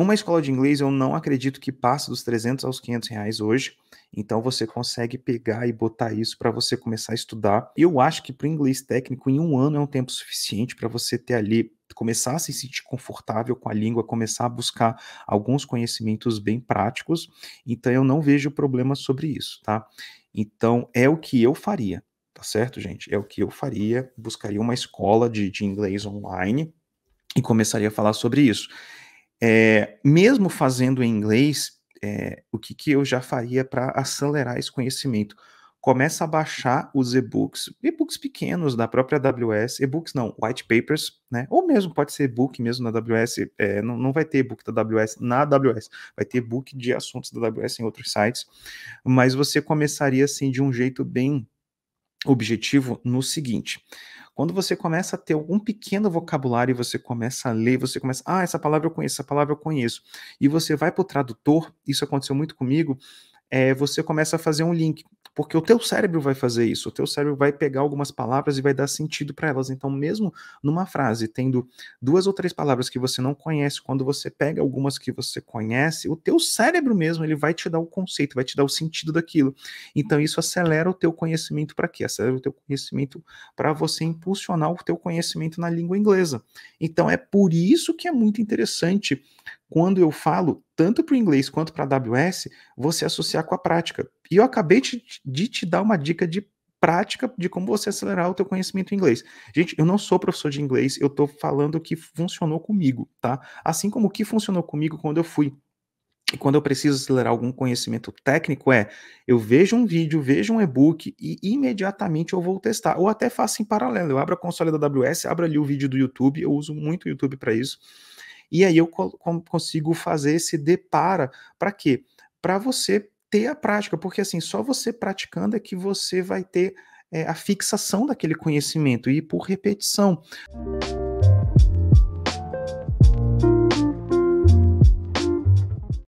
Uma escola de inglês eu não acredito que passe dos 300 aos 500 reais hoje. Então você consegue pegar e botar isso para você começar a estudar. Eu acho que para inglês técnico em um ano é um tempo suficiente para você ter ali começar a se sentir confortável com a língua, começar a buscar alguns conhecimentos bem práticos. Então eu não vejo problema sobre isso, tá? Então é o que eu faria, tá certo, gente? É o que eu faria. Buscaria uma escola de, de inglês online e começaria a falar sobre isso. É, mesmo fazendo em inglês, é, o que, que eu já faria para acelerar esse conhecimento? Começa a baixar os e-books, e-books pequenos da própria AWS, e-books não, white papers, né? Ou mesmo pode ser e-book mesmo na AWS, é, eh, não, não vai ter e-book da AWS na AWS, vai ter e-book de assuntos da AWS em outros sites, mas você começaria assim de um jeito bem objetivo no seguinte: quando você começa a ter algum pequeno vocabulário e você começa a ler, você começa, ah, essa palavra eu conheço, essa palavra eu conheço, e você vai para o tradutor, isso aconteceu muito comigo, é, você começa a fazer um link porque o teu cérebro vai fazer isso, o teu cérebro vai pegar algumas palavras e vai dar sentido para elas. Então, mesmo numa frase tendo duas ou três palavras que você não conhece, quando você pega algumas que você conhece, o teu cérebro mesmo, ele vai te dar o conceito, vai te dar o sentido daquilo. Então, isso acelera o teu conhecimento para quê? Acelera o teu conhecimento para você impulsionar o teu conhecimento na língua inglesa. Então, é por isso que é muito interessante quando eu falo tanto para o inglês quanto para a AWS, você associar com a prática. E eu acabei de, de te dar uma dica de prática de como você acelerar o teu conhecimento em inglês. Gente, eu não sou professor de inglês, eu estou falando o que funcionou comigo, tá? Assim como o que funcionou comigo quando eu fui e quando eu preciso acelerar algum conhecimento técnico é, eu vejo um vídeo, vejo um e-book e imediatamente eu vou testar, ou até faço em paralelo, eu abro a console da AWS, abro ali o vídeo do YouTube, eu uso muito o YouTube para isso. E aí eu consigo fazer esse depara para quê? Para você ter a prática, porque assim, só você praticando é que você vai ter é, a fixação daquele conhecimento e por repetição.